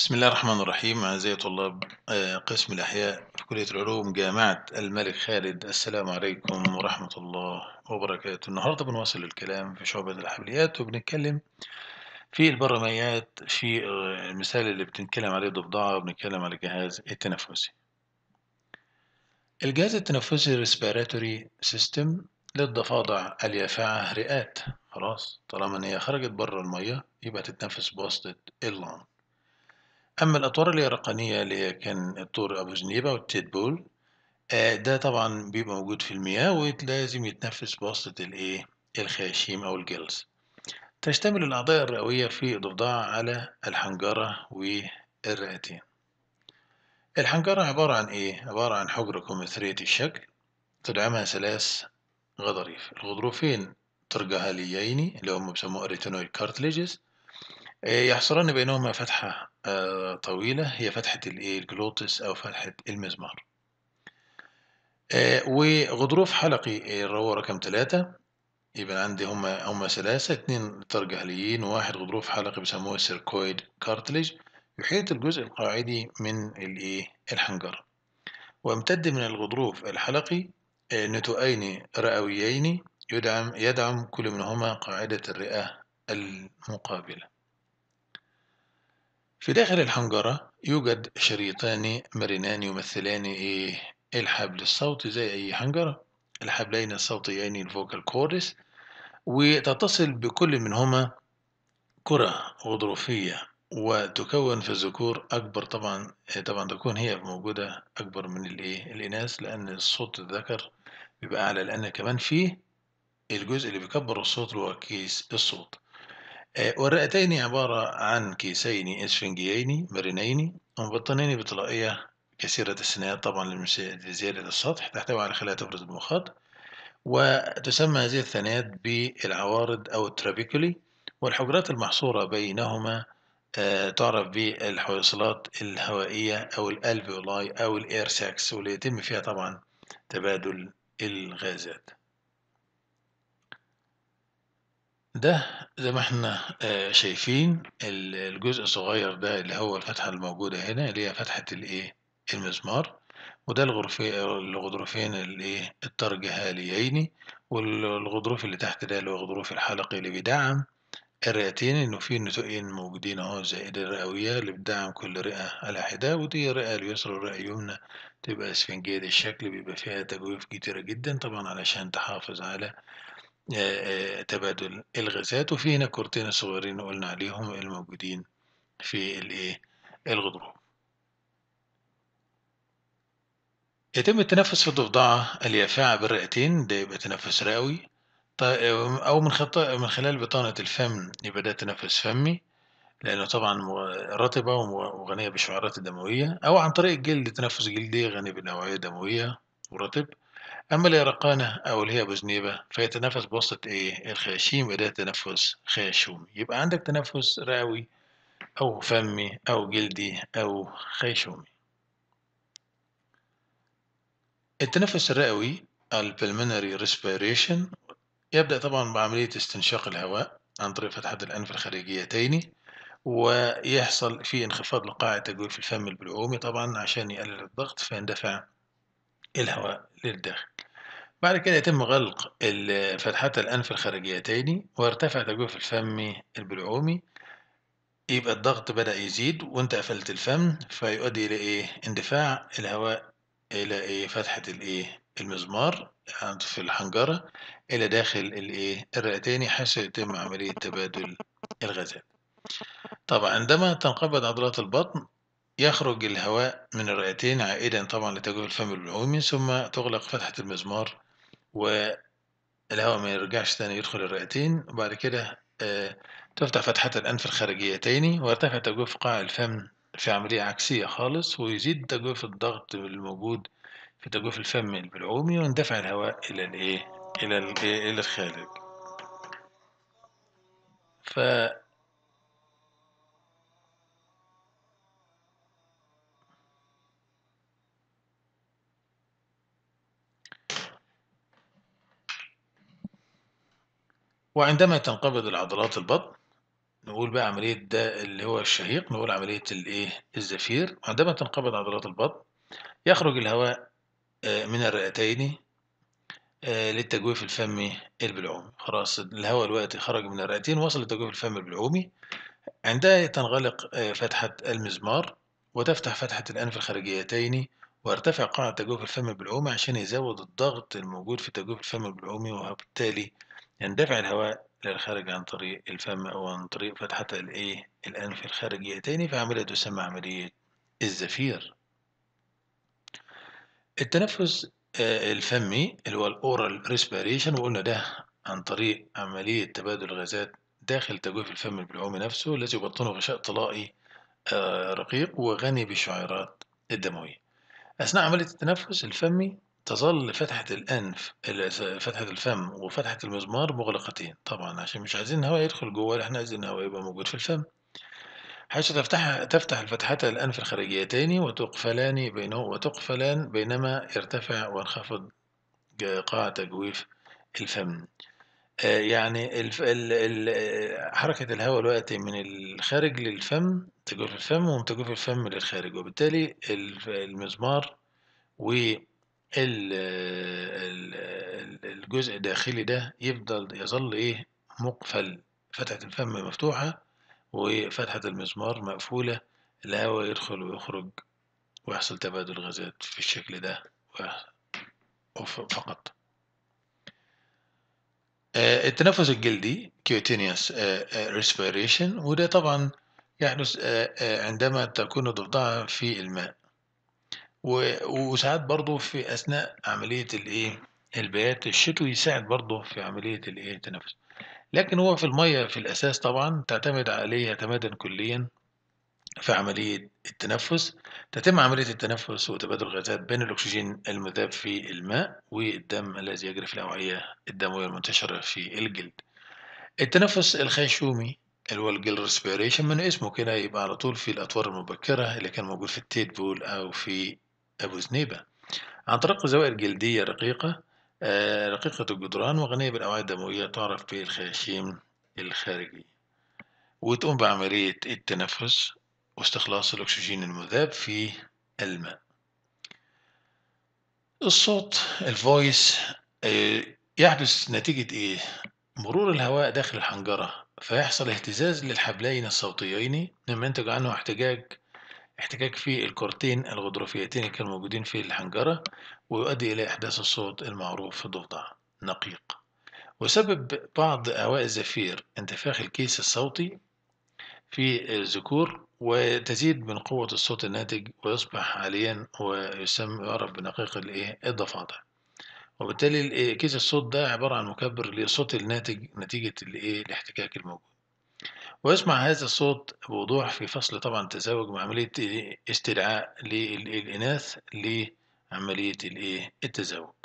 بسم الله الرحمن الرحيم أعزائي طلاب آه، قسم الأحياء في كلية العلوم جامعة الملك خالد السلام عليكم ورحمة الله وبركاته النهاردة بنواصل الكلام في شعبة الحبليات وبنتكلم في البرميات في آه، المثال اللي بنتكلم عليه الضفدعة وبنتكلم على الجهاز التنفسي الجهاز التنفسي respiratory سيستم للضفادع اليافعة رئات خلاص طالما ان هي خرجت بره المية يبقى تتنفس بواسطة اللون أما الأطوار اللي هي اللي هي كان طور أبو زنيبة والتيد بول آه، ده طبعا بيبقى موجود في المياه ولازم يتنفس بواسطة الإيه الخياشيم أو الجلز تشتمل الأعضاء الرئوية في الضفدع على الحنجرة والرئتين الحنجرة عبارة عن إيه؟ عبارة عن حجرة كوميثرية الشكل تدعمها ثلاث غضاريف الغضروفين ترجهاليين اللي هم بيسموه الريتينويد كارتليجز آآ آه، بينهما فتحة آه، طويلة، هي فتحة إيه، الجلوتس أو فتحة المزمار. آه، وغضروف حلقي اللي رقم ثلاثة يبقى عندي هما هما ثلاثة 2 ترجهليين و غضروف حلقي بيسموه سيركويد كارتليج يحيط الجزء القاعدي من الإيه، الحنجرة. ويمتد من الغضروف الحلقي نتوئين رئويين يدعم يدعم كل منهما قاعدة الرئة المقابلة. في داخل الحنجرة يوجد شريطان مرنان يمثلان إيه؟ الحبل الصوتي زي أي حنجرة الحبلين الصوتيين الفوكال كوردس وتتصل بكل منهما كرة غضروفية وتكون في الذكور أكبر طبعا إيه، طبعا تكون هي موجودة أكبر من الإناث لأن الصوت الذكر بيبقى أعلى لأن كمان فيه الجزء اللي بيكبر الصوت اللي هو كيس الصوت والرئتين عبارة عن كيسين إسفنجيين مرنين مبطنين بطلائية كثيرة السنايات طبعا لزيادة السطح تحتوي على خلايا تفرز المخاط وتسمى هذه الثنايات بالعوارض أو الترابيكولي والحجرات المحصورة بينهما آه، تعرف بالحويصلات الهوائية أو الألفيولاي أو الإير ساكس واللي يتم فيها طبعا تبادل الغازات ده زي ما إحنا آه، شايفين الجزء الصغير ده اللي هو الفتحة الموجودة هنا اللي هي فتحة الإيه، المزمار وده الغرف الغضروفين الإيه، الترجهاليين والغضروف اللي تحت ده اللي هو غضروف الحلقي اللي بيدعّم الرئتين إنه في نتوئين موجودين أهو زائد الرئوية اللي بتدعّم كل رئة على حدة، ودي الرئة اليسرى والرئة اليمنى تبقى إسفنجية الشكل بيبقى فيها تجويف كتيرة جدًا طبعًا علشان تحافظ على آه، آه، تبادل الغازات وفي هنا كورتين صغيرين قلنا عليهم الموجودين في الايه الغضروف يتم التنفس في الضفدعة اليافعة بالرئتين ده يبقى تنفس رئوي طيب، أو من, خط... من خلال بطانة الفم يبقى ده تنفس فمي لأنه طبعا رطبة وغنية بالشعيرات الدموية أو عن طريق الجلد تنفس جلدي غني بالأوعية الدموية ورطب أما اليرقانة أو اللي هي أبو فيتنفس بواسطة إيه؟ الخياشيم وده تنفس خياشومي يبقى عندك تنفس رئوي أو فمي أو جلدي أو خيشومي التنفس الرئوي البلمنري respiration يبدأ طبعا بعملية استنشاق الهواء عن طريق فتحة الأنف الخارجيتين ويحصل في انخفاض لقاع التجويف الفم البلعومي طبعا عشان يقلل الضغط فيندفع الهواء للداخل بعد كده يتم غلق ال- الأنف الخارجيتين وارتفع تجويف الفم البلعومي يبقى الضغط بدأ يزيد وانت قفلت الفم فيؤدي إلى إيه؟ اندفاع الهواء إلى إيه؟ فتحة الإيه؟ المزمار في الحنجرة إلى داخل الإيه؟ الرئتين حيث يتم عملية تبادل الغازات. طبعا عندما تنقبض عضلات البطن يخرج الهواء من الرئتين عائدا طبعا لتجويف الفم البلعومي ثم تغلق فتحة المزمار والهواء ما يرجعش تاني يدخل الرئتين وبعد كده آه، تفتح فتحة الأنف الخارجيتين ويرتفع تجويف قاع الفم في عملية عكسية خالص ويزيد تجويف الضغط الموجود في تجويف الفم البلعومي ويندفع الهواء إلى الإيه إلى الإيه إلى الخارج ف وعندما تنقبض العضلات البطن نقول بقى عملية ده اللي هو الشهيق نقول عملية الايه الزفير عندما تنقبض عضلات البطن يخرج الهواء آه، من الرئتين آه، للتجويف الفمي البلعومي خلاص الهواء دلوقتي خرج من الرئتين وصل لتجويف الفم البلعومي عندها تنغلق آه، فتحة المزمار وتفتح فتحة الأنف الخارجيتين وارتفع قاع تجويف الفم البلعومي عشان يزود الضغط الموجود في تجويف الفم البلعومي وبالتالي يندفع الهواء للخارج عن طريق الفم أو عن طريق فتحة الإيه الأنف الخارجي في فعملية تسمى عملية الزفير التنفس آه، الفمي اللي هو الأورال ريسبيريشن وقلنا ده عن طريق عملية تبادل غازات داخل تجويف الفم البلعومي نفسه الذي يبطنه غشاء طلائي آه، رقيق وغني بالشعيرات الدموية أثناء عملية التنفس الفمي تظل فتحة الأنف فتحة الفم وفتحة المزمار مغلقتين طبعا عشان مش عايزين الهواء يدخل جوه احنا عايزين الهواء يبقى موجود في الفم حيث تفتح تفتح الفتحة الأنف الخارجيتين وتقفلان بينه وتقفلان بينما يرتفع وينخفض قاع تجويف الفم آه، يعني الف... ال... ال... حركة الهواء الوقت من الخارج للفم تجويف الفم ومن تجويف الفم للخارج وبالتالي المزمار و الجزء الداخلي ده يفضل يظل ايه مقفل فتحة الفم مفتوحة وفتحة المسمار مقفولة الهواء يدخل ويخرج ويحصل تبادل غازات في الشكل ده فقط آه، التنفس الجلدي cutaneous آه، آه، respiration وده طبعا يحدث عندما تكون الضفدعة في الماء وساعات برضه في أثناء عملية الإيه البيات الشتوي يساعد برضه في عملية الإيه التنفس. لكن هو في المَيّة في الأساس طبعًا تعتمد عليه اعتمادًا كليًا في عملية التنفس، تتم عملية التنفس وتبادل الغازات بين الأكسجين المذاب في الماء والدم الذي يجري في الأوعية الدموية المنتشرة في الجلد. التنفس الخيشومي اللي هو الجل ريسبيريشن من اسمه كده يبقى على طول في الأطوار المبكرة اللي كان موجود في التيت بول أو في أبو زنيبة عن طريق زوائد جلدية رقيقة آه، رقيقة الجدران وغنية بالأوعية الدموية تعرف بالخياشيم الخارجية وتقوم بعملية التنفس واستخلاص الأكسجين المذاب في الماء الصوت الفويس آه، يحدث نتيجة إيه؟ مرور الهواء داخل الحنجرة فيحصل اهتزاز للحبلين الصوتيين مما ينتج عنه احتجاج احتكاك في الكورتين الغضروفيتين كانوا موجودين في الحنجرة ويؤدي إلى إحداث الصوت المعروف في الضفدع نقيق وسبب بعض أهواء الزفير انتفاخ الكيس الصوتي في الذكور وتزيد من قوة الصوت الناتج ويصبح حاليا ويسمى يعرف بنقيق الإيه الضفادع وبالتالي إيه، كيس الصوت ده عبارة عن مكبر للصوت الناتج نتيجة الإيه الاحتكاك الموجود ويسمع هذا الصوت بوضوح في فصل طبعا التزاوج مع عملية استدعاء للإناث لعملية التزاوج